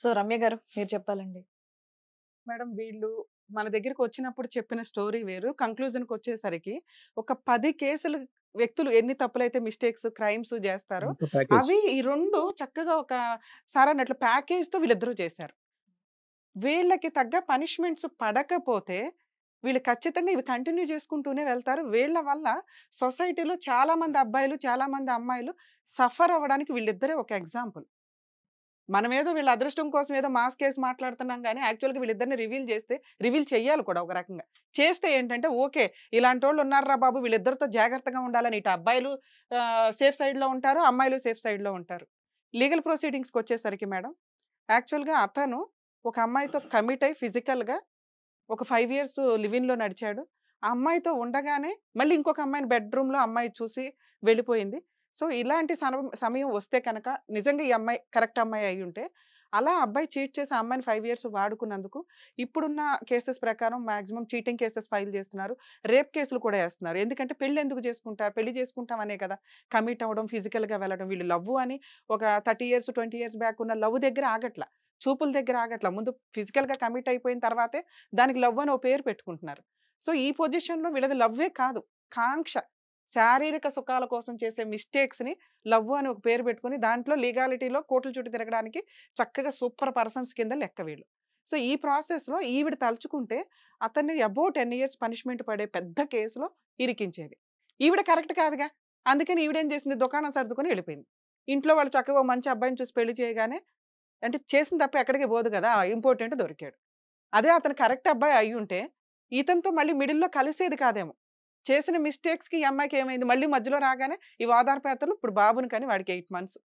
so Ramya గారు మీరు చెప్పాలండి మేడం వీళ్ళు మన దగ్గరకు వచ్చినప్పుడు చెప్పిన స్టోరీ వేరు కంక్లూజన్కి వచ్చేసరికి ఒక పది కేసులు వ్యక్తులు ఎన్ని తప్పులైతే మిస్టేక్స్ క్రైమ్స్ చేస్తారో అవి ఈ రెండు చక్కగా ఒక సార్ అన్నట్లు ప్యాకేజ్ తో వీళ్ళిద్దరూ చేశారు వీళ్ళకి తగ్గ పనిష్మెంట్స్ పడకపోతే వీళ్ళు ఖచ్చితంగా ఇవి కంటిన్యూ చేసుకుంటూనే వెళ్తారు వీళ్ళ వల్ల సొసైటీలో చాలా మంది అబ్బాయిలు చాలా మంది అమ్మాయిలు సఫర్ అవ్వడానికి వీళ్ళిద్దరే ఒక ఎగ్జాంపుల్ మనం ఏదో వీళ్ళ అదృష్టం కోసం ఏదో మాస్క్ వేసి మాట్లాడుతున్నాం కానీ యాక్చువల్గా వీళ్ళిద్దరిని రివీల్ చేస్తే రివీల్ చేయాలి కూడా ఒక రకంగా చేస్తే ఏంటంటే ఓకే ఇలాంటి వాళ్ళు ఉన్నారా బాబు వీళ్ళిద్దరితో జాగ్రత్తగా ఉండాలని ఇటు అబ్బాయిలు సేఫ్ సైడ్లో ఉంటారు అమ్మాయిలు సేఫ్ సైడ్లో ఉంటారు లీగల్ ప్రొసీడింగ్స్కి వచ్చేసరికి మేడం యాక్చువల్గా అతను ఒక అమ్మాయితో కమిట్ అయి ఫిజికల్గా ఒక ఫైవ్ ఇయర్స్ లివిన్లో నడిచాడు ఆ అమ్మాయితో ఉండగానే మళ్ళీ ఇంకొక అమ్మాయిని బెడ్రూమ్లో అమ్మాయి చూసి వెళ్ళిపోయింది సో ఇలాంటి సమయం వస్తే కనుక నిజంగా ఈ అమ్మాయి కరెక్ట్ అమ్మాయి అయి ఉంటే అలా అబ్బాయి చీట్ చేసి అమ్మాయిని ఫైవ్ ఇయర్స్ వాడుకున్నందుకు ఇప్పుడున్న కేసెస్ ప్రకారం మాక్సిమం చీటింగ్ కేసెస్ ఫైల్ చేస్తున్నారు రేప్ కేసులు కూడా వేస్తున్నారు ఎందుకంటే పెళ్లి ఎందుకు చేసుకుంటారు పెళ్లి చేసుకుంటాం అనే కదా కమిట్ అవ్వడం ఫిజికల్గా వెళ్ళడం వీళ్ళు లవ్ అని ఒక thirty years twenty years back ఉన్న లవ్ దగ్గర ఆగట్ల చూపుల దగ్గర ఆగట్ల ముందు ఫిజికల్గా కమిట్ అయిపోయిన తర్వాతే దానికి లవ్ అని ఓ పేరు పెట్టుకుంటున్నారు సో ఈ పొజిషన్లో వీళ్ళది లవ్వే కాదు కాంక్ష శారీరక సుఖాల కోసం చేసే మిస్టేక్స్ని లవ్ అని ఒక పేరు పెట్టుకుని దాంట్లో లీగాలిటీలో కోట్లు చుట్టూ తిరగడానికి చక్కగా సూపర్ పర్సన్స్ కింద లెక్క వీళ్ళు సో ఈ ప్రాసెస్లో ఈవిడ తలుచుకుంటే అతన్ని అబౌ టెన్ ఇయర్స్ పనిష్మెంట్ పడే పెద్ద కేసులో ఇరికించేది ఈవిడ కరెక్ట్ కాదుగా అందుకని ఈవిడేం చేసింది దుకాణం సర్దుకొని వెళ్ళిపోయింది ఇంట్లో వాళ్ళు చక్కగా మంచి అబ్బాయిని చూసి పెళ్లి చేయగానే అంటే చేసిన తప్ప ఎక్కడికి పోదు కదా ఇంపార్టెంట్ దొరికాడు అదే అతను కరెక్ట్ అబ్బాయి అయి ఉంటే ఇతనితో మళ్ళీ మిడిల్లో కలిసేది కాదేమో చేసిన మిస్టేక్స్కి ఈ అమ్మాయికి ఏమైంది మళ్ళీ మధ్యలో రాగానే ఈ వాదార్పేతలు ఇప్పుడు బాబుని కానీ వాడికి ఎయిట్ మంత్స్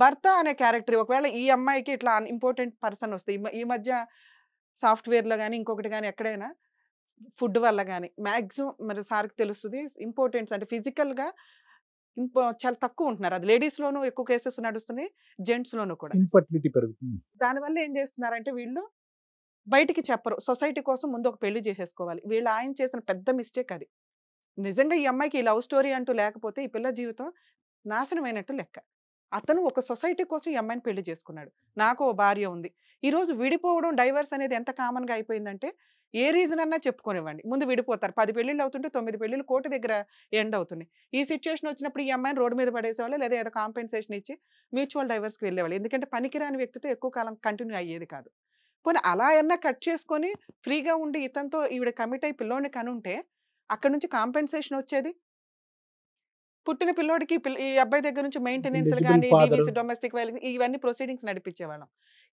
భర్త అనే క్యారెక్టర్ ఒకవేళ ఈ అమ్మాయికి ఇట్లా ఇంపార్టెంట్ పర్సన్ వస్తే ఈ మధ్య సాఫ్ట్వేర్లో కానీ ఇంకొకటి కానీ ఎక్కడైనా ఫుడ్ వల్ల కానీ మ్యాక్సిమం మరి సార్కి తెలుస్తుంది ఇంపార్టెన్స్ అంటే ఫిజికల్గా ఇంపో చాలా తక్కువ ఉంటున్నారు అది లేడీస్లోనూ ఎక్కువ కేసెస్ నడుస్తున్నాయి జెంట్స్లోనూ కూడా దానివల్ల ఏం చేస్తున్నారంటే వీళ్ళు బయటికి చెప్పరు సొసైటీ కోసం ముందు ఒక పెళ్లి చేసేసుకోవాలి వీళ్ళు ఆయన చేసిన పెద్ద మిస్టేక్ అది నిజంగా ఈ అమ్మాయికి లవ్ స్టోరీ అంటూ లేకపోతే ఈ పిల్ల జీవితం నాశనమైనట్టు లెక్క అతను ఒక సొసైటీ కోసం ఈ అమ్మాయిని పెళ్లి చేసుకున్నాడు నాకు ఓ భార్య ఉంది ఈరోజు విడిపోవడం డైవర్స్ అనేది ఎంత కామన్గా అయిపోయిందంటే ఏ రీజన్ అన్నా చెప్పుకునివ్వండి ముందు విడిపోతారు పది పెళ్ళిళ్ళు అవుతుంటే తొమ్మిది పెళ్ళిళ్ళు కోర్టు దగ్గర ఎండ్ అవుతున్నాయి ఈ సిచ్యువేషన్ వచ్చినప్పుడు ఈ అమ్మాయిని రోడ్డు మీద పడేసేవాళ్ళు లేదా ఏదో కాంపెన్సేషన్ ఇచ్చి మ్యూచువల్ డైవర్స్కి వెళ్ళేవాళ్ళు ఎందుకంటే పనికిరాని వ్యక్తితో ఎక్కువ కాలం కంటిన్యూ అయ్యేది కాదు పోనీ అలా అన్నా కట్ చేసుకొని ఫ్రీగా ఉండి ఇతనితో ఈవిడ కమిట్ అయి పిల్లోడిని కనుంటే అక్కడ నుంచి కాంపెన్సేషన్ వచ్చేది పుట్టిన పిల్లోడికి ఈ అబ్బాయి దగ్గర నుంచి మెయింటెనెన్స్ కానీ డొమెస్టిక్ డొమెస్టిక్ ఇవన్నీ ప్రొసీడింగ్స్ నడిపించేవాళ్ళం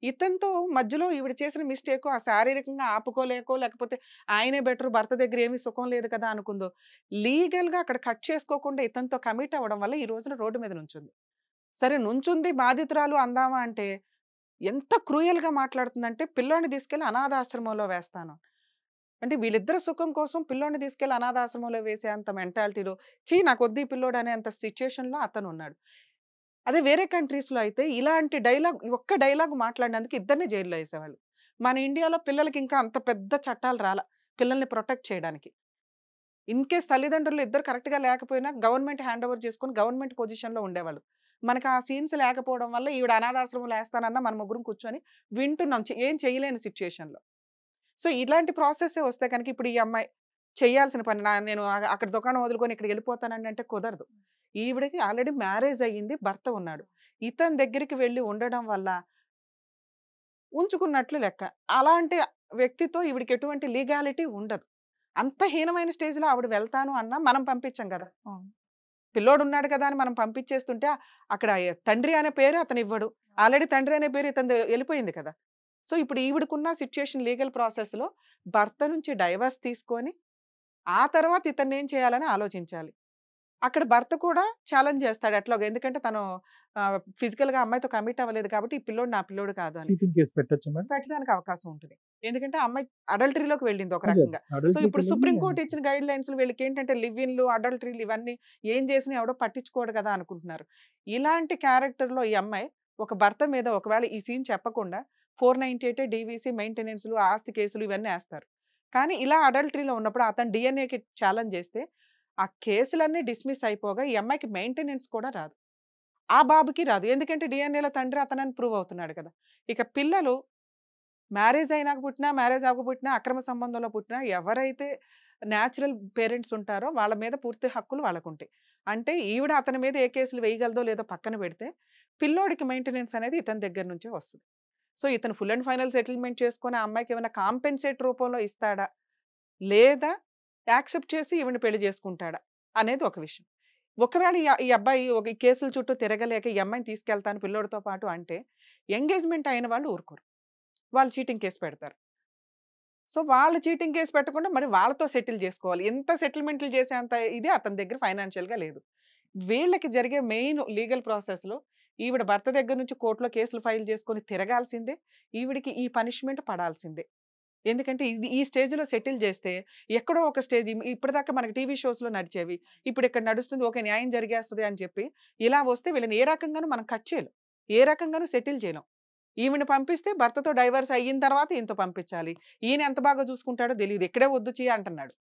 ఇతనితో మధ్యలో ఈవిడ చేసిన మిస్టేక్ ఆ శారీరకంగా ఆపుకోలేకో లేకపోతే ఆయనే బెటర్ భర్త దగ్గర ఏమీ సుఖం లేదు కదా అనుకుందో లీగల్గా అక్కడ కట్ చేసుకోకుండా ఇతనితో కమిట్ అవ్వడం వల్ల ఈ రోజున రోడ్డు మీద నుంచుంది సరే నుంచుంది బాధితురాలు అందామా అంటే ఎంత క్రూయల్గా మాట్లాడుతుందంటే పిల్లోని తీసుకెళ్ళి అనాథాశ్రమంలో వేస్తాను అంటే వీళ్ళిద్దరు సుఖం కోసం పిల్లోని తీసుకెళ్ళి అనాథాశ్రమంలో వేసే అంత మెంటాలిటీలో చీ నా కొద్ది పిల్లోడు అనే అంత సిచ్యుయేషన్లో అతను ఉన్నాడు అదే వేరే కంట్రీస్లో అయితే ఇలాంటి డైలాగ్ ఒక్క డైలాగ్ మాట్లాడినందుకు ఇద్దరిని జైల్లో వేసేవాళ్ళు మన ఇండియాలో పిల్లలకి ఇంకా అంత పెద్ద చట్టాలు రాల పిల్లల్ని ప్రొటెక్ట్ చేయడానికి ఇన్ తల్లిదండ్రులు ఇద్దరు కరెక్ట్గా లేకపోయినా గవర్నమెంట్ హ్యాండ్ ఓవర్ చేసుకొని గవర్నమెంట్ పొజిషన్లో ఉండేవాళ్ళు మనకు ఆ సీన్స్ లేకపోవడం వల్ల ఈవిడ అనాథాశ్రమం లేస్తానన్న మన ముగ్గురం కూర్చొని వింటున్నాం ఏం చేయలేని సిచ్యుయేషన్లో సో ఇలాంటి ప్రాసెస్ వస్తే కనుక ఇప్పుడు ఈ అమ్మాయి చేయాల్సిన పని నా నేను అక్కడ దుకాణం వదులుకొని ఇక్కడికి వెళ్ళిపోతానండి అంటే కుదరదు ఈవిడకి ఆల్రెడీ మ్యారేజ్ అయ్యింది భర్త ఉన్నాడు ఇతని దగ్గరికి వెళ్ళి ఉండడం వల్ల ఉంచుకున్నట్లు లెక్క అలాంటి వ్యక్తితో ఈవిడికి ఎటువంటి లీగాలిటీ ఉండదు అంత హీనమైన స్టేజ్లో ఆవిడ వెళ్తాను అన్నా మనం పంపించాం కదా పిల్లోడు ఉన్నాడు కదా అని మనం పంపించేస్తుంటే అక్కడ తండ్రి అనే పేరు అతను ఇవ్వడు ఆల్రెడీ తండ్రి అనే పేరు ఇతను వెళ్ళిపోయింది కదా సో ఇప్పుడు ఈవిడకున్న సిచ్యుయేషన్ లీగల్ ప్రాసెస్లో భర్త నుంచి డైవర్స్ తీసుకొని ఆ తర్వాత ఇతన్ని ఏం చేయాలని ఆలోచించాలి అక్కడ భర్త కూడా ఛాలెంజ్ చేస్తాడు ఎట్లాగో ఎందుకంటే తను ఫిజికల్ గా అమ్మాయితో కమిట్ అవ్వలేదు కాబట్టి ఈ పిల్లోడు నా పిల్లోడు కాదు అని పెట్టడానికి అవకాశం ఉంటుంది ఎందుకంటే అమ్మాయి అడల్టరీలోకి వెళ్ళింది ఒక రకంగా సో ఇప్పుడు సుప్రీంకోర్టు ఇచ్చిన గైడ్ లైన్స్ వీళ్ళకి ఏంటంటే లివ్ ఇన్లు అడల్టరీలు ఇవన్నీ ఏం చేసినా ఎవడో పట్టించుకోడు కదా అనుకుంటున్నారు ఇలాంటి క్యారెక్టర్ లో ఈ అమ్మాయి ఒక భర్త మీద ఒకవేళ ఈ సీన్ చెప్పకుండా ఫోర్ నైన్టీ ఎయిట్ డీవీసీ మెయింటెనెన్స్లు ఆస్తి కేసులు ఇవన్నీ వేస్తారు కానీ ఇలా అడల్టరీలో ఉన్నప్పుడు అతను డిఎన్ఏకి ఛాలెంజ్ చేస్తే ఆ కేసులన్నీ డిస్మిస్ అయిపోగా ఈ అమ్మాయికి మెయింటెనెన్స్ కూడా రాదు ఆ బాబుకి రాదు ఎందుకంటే డిఎన్ఏలో తండ్రి అతనని ప్రూవ్ అవుతున్నాడు కదా ఇక పిల్లలు మ్యారేజ్ అయినాక పుట్టినా మ్యారేజ్ అవ్వకపోయినా అక్రమ సంబంధంలో పుట్టినా ఎవరైతే న్యాచురల్ పేరెంట్స్ ఉంటారో వాళ్ళ మీద పూర్తి హక్కులు వాళ్ళకు ఉంటాయి అంటే ఈవిడ అతని మీద ఏ కేసులు వేయగలదో లేదో పక్కన పెడితే పిల్లోడికి మెయింటెనెన్స్ అనేది ఇతని దగ్గర నుంచే వస్తుంది సో ఇతను ఫుల్ అండ్ ఫైనల్ సెటిల్మెంట్ చేసుకుని ఆ అమ్మాయికి ఏమైనా కాంపెన్సేట్ రూపంలో ఇస్తాడా లేదా యాక్సెప్ట్ చేసి ఈవిని పెళ్లి చేసుకుంటాడా అనేది ఒక విషయం ఒకవేళ ఈ అబ్బాయి ఒక కేసుల చుట్టూ తిరగలేక ఈ అమ్మాయిని తీసుకెళ్తాను పిల్లోడితో పాటు అంటే ఎంగేజ్మెంట్ అయిన వాళ్ళు ఊరుకోరు వాళ్ళు చీటింగ్ కేసు పెడతారు సో వాళ్ళు చీటింగ్ కేసు పెట్టకుండా మరి వాళ్ళతో సెటిల్ చేసుకోవాలి ఎంత సెటిల్మెంట్లు చేసేంత ఇది అతని దగ్గర ఫైనాన్షియల్గా లేదు వీళ్ళకి జరిగే మెయిన్ లీగల్ ప్రాసెస్లో ఈవిడ భర్త దగ్గర నుంచి కోర్టులో కేసులు ఫైల్ చేసుకొని తిరగాల్సిందే ఈవిడికి ఈ పనిష్మెంట్ పడాల్సిందే ఎందుకంటే ఇది ఈ స్టేజ్లో సెటిల్ చేస్తే ఎక్కడో ఒక స్టేజ్ ఇప్పటిదాకా మనకి టీవీ షోస్లో నడిచేవి ఇప్పుడు ఇక్కడ నడుస్తుంది ఒక న్యాయం జరిగేస్తుంది అని చెప్పి ఇలా వస్తే వీళ్ళని ఏ రకంగానూ మనం కట్ చేయలేం ఏ రకంగానూ సెటిల్ చేయలేం ఈమెను పంపిస్తే భర్తతో డైవర్స్ అయిన తర్వాత ఇంత పంపించాలి ఈయన ఎంత బాగా చూసుకుంటాడో తెలియదు ఎక్కడే వద్దు చేయ అంటున్నాడు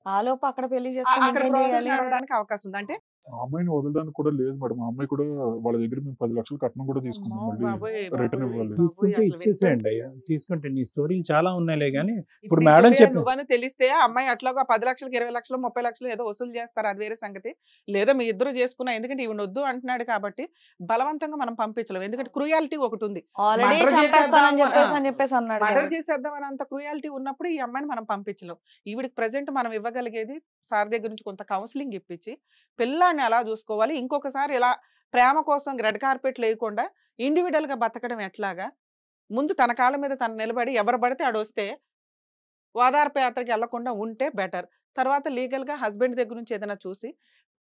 అవకాశం ఉంది అంటే అమ్మాయిని వదలడానికి కూడా లేదు మేడం మా అమ్మాయి కూడా వాళ్ళ దగ్గర మేము పది లక్షలు కట్నం కూడా తీసుకున్నాం మళ్ళీ రిటర్న్ ఇవ్వాలి తీసుకుంటే ఇచ్చేసేయండి అయ్యా తీసుకుంటే నీ స్టోరీలు చాలా ఉన్నాయిలే కానీ ఇప్పుడు మేడం చెప్పి తెలిస్తే అమ్మాయి అట్లాగా పది లక్షలకి ఇరవై లక్షలు ముప్పై లక్షలు ఏదో వసూలు చేస్తారు అది వేరే సంగతి లేదా మీ ఇద్దరు చేసుకున్నా ఎందుకంటే ఇవి వద్దు అంటున్నాడు కాబట్టి బలవంతంగా మనం పంపించలేము ఎందుకంటే క్రూయాలిటీ ఒకటి ఉంది మర్డర్ చేసేద్దాం అంత క్రూయాలిటీ ఉన్నప్పుడు ఈ అమ్మాయిని మనం పంపించలేము ఈవిడికి ప్రజెంట్ మనం ఇవ్వగలిగేది సార్ దగ్గర నుంచి కొంత కౌన్సిలింగ్ ఇప్పించి పిల్ల కుటుంబాన్ని ఎలా చూసుకోవాలి ఇంకొకసారి ఇలా ప్రేమ కోసం రెడ్ కార్పెట్ లేకుండా ఇండివిజువల్గా బతకడం ఎట్లాగా ముందు తన కాళ్ళ మీద తను నిలబడి ఎవరు పడితే అడొస్తే వాదార్పు యాత్రకి వెళ్లకుండా ఉంటే బెటర్ తర్వాత లీగల్గా హస్బెండ్ దగ్గర నుంచి ఏదైనా చూసి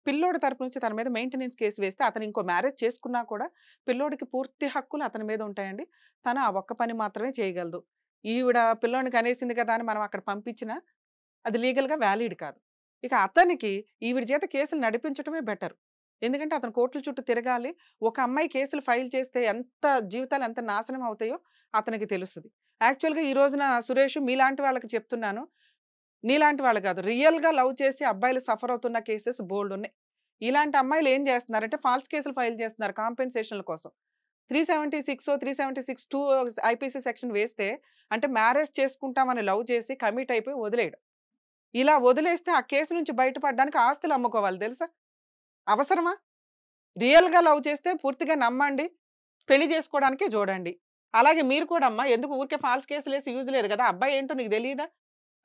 పిల్లోడి తరపు నుంచి తన మీద మెయింటెనెన్స్ కేసు వేస్తే అతను ఇంకో మ్యారేజ్ చేసుకున్నా కూడా పిల్లోడికి పూర్తి హక్కులు అతని మీద ఉంటాయండి తను ఆ ఒక్క పని మాత్రమే చేయగలదు ఈవిడ పిల్లోడిని కనేసింది కదా అని మనం అక్కడ పంపించినా అది లీగల్గా వ్యాలిడ్ కాదు ఇక అతనికి ఈవిడి చేత కేసులు నడిపించడమే బెటర్ ఎందుకంటే అతను కోర్టుల చుట్టూ తిరగాలి ఒక అమ్మాయి కేసులు ఫైల్ చేస్తే ఎంత జీవితాలు ఎంత నాశనం అవుతాయో అతనికి తెలుస్తుంది యాక్చువల్గా ఈ రోజున సురేష్ మీలాంటి వాళ్ళకి చెప్తున్నాను నీలాంటి వాళ్ళు కాదు రియల్గా లవ్ చేసి అబ్బాయిలు సఫర్ అవుతున్న కేసెస్ బోల్డ్ ఉన్నాయి ఇలాంటి అమ్మాయిలు ఏం చేస్తున్నారంటే ఫాల్స్ కేసులు ఫైల్ చేస్తున్నారు కాంపెన్సేషన్ల కోసం three seventy six three seventy six two IPC section వేస్తే అంటే మ్యారేజ్ చేసుకుంటామని లవ్ చేసి కమిట్ అయిపోయి వదిలేయడం ఇలా వదిలేస్తే ఆ కేసు నుంచి బయటపడడానికి ఆస్తులు అమ్ముకోవాలి తెలుసా అవసరమా రియల్గా లవ్ చేస్తే పూర్తిగా నమ్మండి పెళ్లి చేసుకోవడానికే చూడండి అలాగే మీరు కూడా అమ్మా ఎందుకు ఊరికే ఫాల్స్ కేసులు వేసి యూజ్ లేదు కదా అబ్బాయి ఏంటో నీకు తెలియదా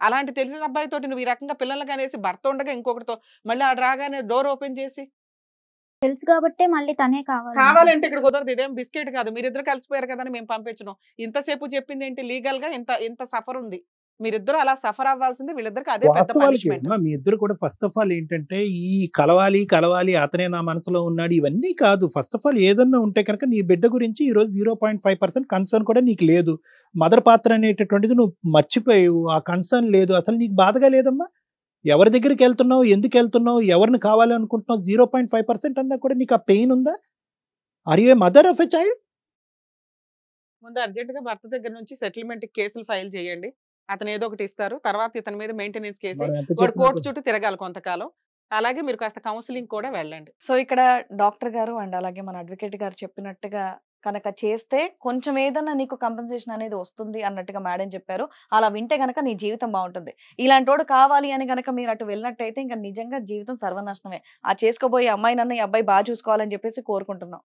అలాంటి తెలిసిన అబ్బాయితో నువ్వు ఈ రకంగా పిల్లలు కానీ భర్త ఉండగా ఇంకొకటితో మళ్ళీ ఆడు రాగానే డోర్ ఓపెన్ చేసి తెలుసు కాబట్టి మళ్ళీ తనే కావాలి కావాలంటే ఇక్కడ కుదరదు ఇదేం బిస్కెట్ కాదు మీరిద్దరు కలిసిపోయారు కదా మేము పంపించడం ఇంతసేపు చెప్పింది ఏంటి లీగల్ గా ఇంత ఇంత సఫర్ ఉంది మీరిద్దరు అలా సఫర్ అవ్వాల్సింది వీళ్ళిద్దరికి అదే పెద్ద పనిష్మెంట్ మీ ఇద్దరు కూడా ఫస్ట్ ఆఫ్ ఆల్ ఏంటంటే ఈ కలవాలి కలవాలి అతనే నా మనసులో ఉన్నాడు ఇవన్నీ కాదు ఫస్ట్ ఆఫ్ ఆల్ ఏదన్నా ఉంటే కనుక నీ బిడ్డ గురించి ఈ రోజు zero point five percent concern కూడా నీకు లేదు మదర్ పాత్ర అనేటటువంటిది నువ్వు మర్చిపోయావు ఆ కన్సర్న్ లేదు అసలు నీకు బాధగా లేదమ్మా ఎవరి దగ్గరికి వెళ్తున్నావు ఎందుకు వెళ్తున్నావు ఎవరిని కావాలి అనుకుంటున్నావు జీరో పాయింట్ ఫైవ్ పర్సెంట్ అన్నా కూడా నీకు ఆ పెయిన్ ఉందా are you mother of a child ముందు అర్జెంటుగా భర్త దగ్గర నుంచి సెటిల్మెంట్ కేసులు ఫైల్ చేయండి అతను ఏదో ఒకటి ఇస్తారు తర్వాత ఇతని మీద మెయింటెనెన్స్ కేసు వాడు కోర్టు చుట్టూ తిరగాలి కొంతకాలం అలాగే మీరు కాస్త కౌన్సిలింగ్ కూడా వెళ్ళండి సో ఇక్కడ డాక్టర్ గారు అండ్ అలాగే మన అడ్వకేట్ గారు చెప్పినట్టుగా కనుక చేస్తే కొంచెం ఏదన్నా నీకు కంపెన్సేషన్ అనేది వస్తుంది అన్నట్టుగా మేడం చెప్పారు అలా వింటే కనుక నీ జీవితం బాగుంటుంది ఇలాంటి వాడు కావాలి అని కనుక మీరు అటు వెళ్ళినట్టయితే ఇంకా నిజంగా జీవితం సర్వనాశనమే ఆ చేసుకోబోయే అమ్మాయినన్న ఈ అబ్బాయి బాగా చూసుకోవాలని చెప్పేసి కోరుకుంటున్నాం